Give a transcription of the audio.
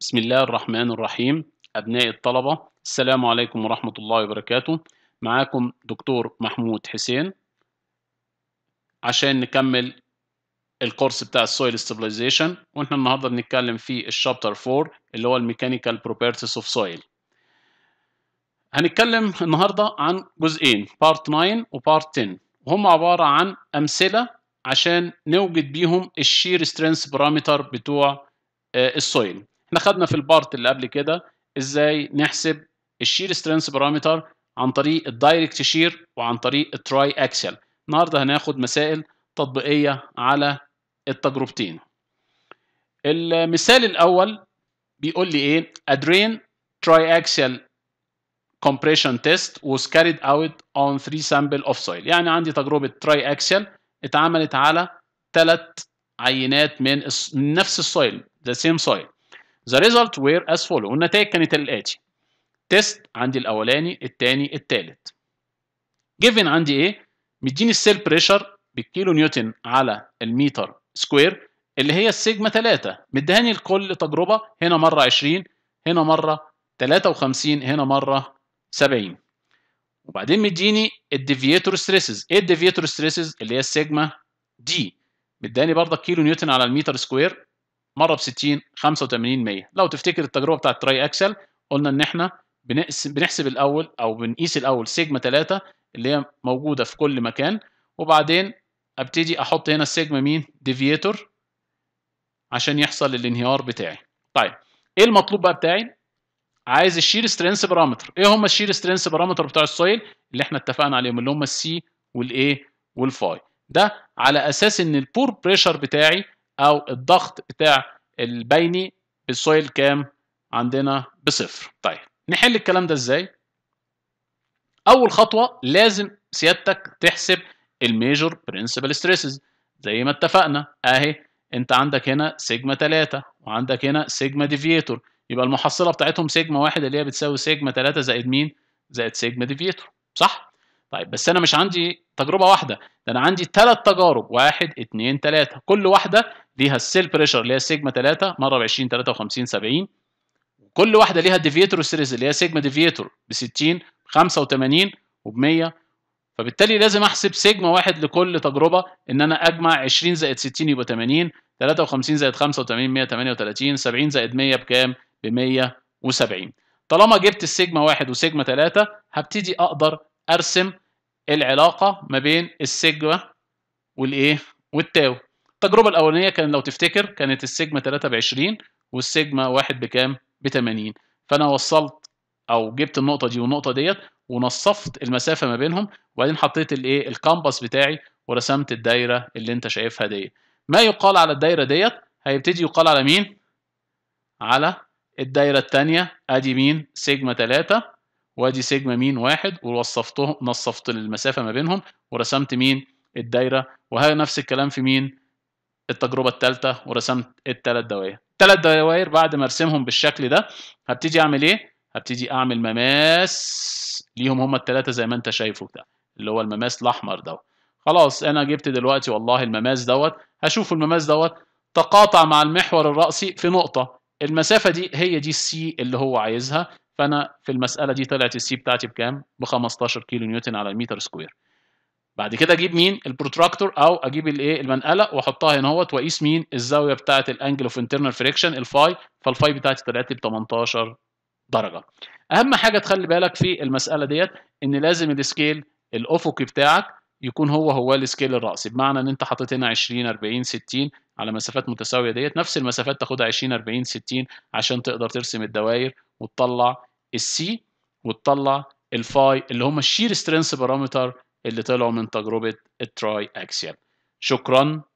بسم الله الرحمن الرحيم أبناء الطلبة السلام عليكم ورحمة الله وبركاته معاكم دكتور محمود حسين عشان نكمل الكورس بتاع السويل ستابلايزيشن واحنا النهارده بنتكلم في الشابتر 4 اللي هو الميكانيكال بروبرتيز اوف سويل هنتكلم النهارده عن جزئين بارت 9 وبارت 10 وهم عبارة عن أمثلة عشان نوجد بيهم الشير سترينث بارامتر بتوع آه، السويل احنا خدنا في البارت اللي قبل كده ازاي نحسب الشير سترينس بارامتر عن طريق الدايركت شير وعن طريق التراي اكسل النهارده هناخد مسائل تطبيقيه على التجربتين المثال الاول بيقول لي ايه a drain triaxial compression test was carried out on three sample of soil يعني عندي تجربه تراي اكسل اتعملت على ثلاث عينات من نفس السويل the same soil The result were as follow والنتائج كانت الآتي تيست عندي الأولاني الثاني الثالث given عندي إيه؟ مديني السيل بريشر بالكيلو نيوتن على المتر سكوير اللي هي السيجما 3 مدهاني لكل تجربة هنا مرة 20 هنا مرة 53 هنا مرة 70 وبعدين مديني الديفيتور ستريسز ايه الديفيتور ستريسز اللي هي السيجما دي مداني برضه كيلو نيوتن على المتر سكوير مره ب 60 85 100 لو تفتكر التجربه بتاعه التراي اكسل قلنا ان احنا بنحسب الاول او بنقيس الاول سيجما 3 اللي هي موجوده في كل مكان وبعدين ابتدي احط هنا السيجما مين ديفييتور عشان يحصل الانهيار بتاعي طيب ايه المطلوب بقى بتاعي عايز الشير سترينث بارامتر ايه هم الشير سترينث بارامتر بتاع السويل اللي احنا اتفقنا عليهم اللي هم السي والاي والفاي ده على اساس ان البور بريشر بتاعي او الضغط بتاع البيني بالسويل كام عندنا بصفر طيب نحل الكلام ده ازاي اول خطوه لازم سيادتك تحسب الميجور برنسبل ستريسز زي ما اتفقنا اهي انت عندك هنا سيجما 3 وعندك هنا سيجما ديفيتور يبقى المحصله بتاعتهم سيجما 1 اللي هي بتساوي سيجما 3 زائد مين زائد سيجما ديفيتور صح طيب بس انا مش عندي تجربه واحده ده انا عندي ثلاث تجارب واحد اثنين ثلاثه كل واحده ليها السيل بريشر اللي هي سيجما 3 مره ب 20 53 70 وكل واحده ليها ديفيتور سيريز اللي هي سيجما ديفيتور ب 60 85 وب 100 فبالتالي لازم احسب سيجما واحد لكل تجربه ان انا اجمع 20 زائد 60 يبقى 80 53 زائد 85 138 70 زائد 100 بكام ب 170 طالما جبت السيجما واحد وسيجما 3 هبتدي اقدر ارسم العلاقه ما بين السيجما والايه والتاو التجربه الاولانيه كان لو تفتكر كانت السيجما 3 ب 20 والسيجما 1 بكام ب 80 فانا وصلت او جبت النقطه دي والنقطه ديت ونصفت المسافه ما بينهم وبعدين حطيت الايه الكامباس بتاعي ورسمت الدايره اللي انت شايفها ديت ما يقال على الدايره ديت هيبتدي يقال على مين على الدايره الثانيه ادي مين سيجما 3 وادي سيجما مين واحد ووصفتهم نصفت المسافه ما بينهم ورسمت مين الدايره وهذا نفس الكلام في مين التجربه الثالثه ورسمت الثلاث دوائر الثلاث دوائر بعد ما ارسمهم بالشكل ده هبتدي اعمل ايه هبتدي اعمل مماس ليهم هما الثلاثه زي ما انت شايفه بتاع اللي هو المماس الاحمر دوت خلاص انا جبت دلوقتي والله المماس دوت هشوف المماس دوت تقاطع مع المحور الرأسي في نقطة المسافة دي هي دي السي اللي هو عايزها فانا في المساله دي طلعت السي بتاعتي بكام ب 15 كيلو نيوتن على المتر سكوير بعد كده اجيب مين البروتراكتور او اجيب الايه المنقله واحطها هنا اهوت واقيس مين الزاويه بتاعت الانجل اوف انترنال فريكشن الفاي فالفاي بتاعتي طلعت ب 18 درجه اهم حاجه تخلي بالك في المساله ديت ان لازم السكيل الافقي بتاعك يكون هو هو السكيل الرأسي بمعنى ان انت حاطط هنا 20 40 60 على مسافات متساويه ديت نفس المسافات تاخدها 20 40 60 عشان تقدر ترسم الدوائر وتطلع السي وتطلع الفاي اللي هم الشير سترينث بارامتر اللي طلعوا من تجربه التراي اكسيال شكرا